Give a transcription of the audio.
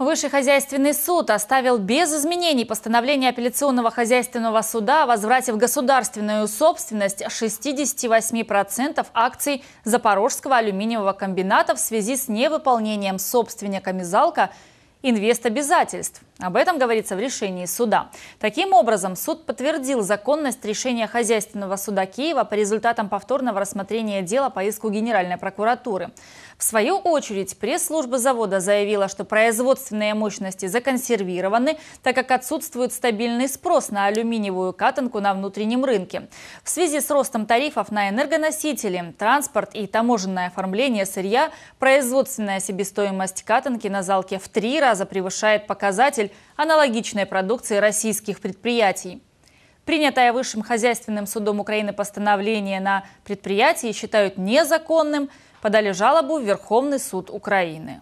Высший хозяйственный суд оставил без изменений постановление апелляционного хозяйственного суда о возврате в государственную собственность 68% акций Запорожского алюминиевого комбината в связи с невыполнением собственниками залка обязательств. Об этом говорится в решении суда. Таким образом, суд подтвердил законность решения хозяйственного суда Киева по результатам повторного рассмотрения дела по иску Генеральной прокуратуры. В свою очередь, пресс-служба завода заявила, что производственные мощности законсервированы, так как отсутствует стабильный спрос на алюминиевую катанку на внутреннем рынке. В связи с ростом тарифов на энергоносители, транспорт и таможенное оформление сырья, производственная себестоимость катанки на залке в три раза превышает показатель потребитель аналогичной продукции российских предприятий. Принятое Высшим хозяйственным судом Украины постановление на предприятии считают незаконным, подали жалобу в Верховный суд Украины.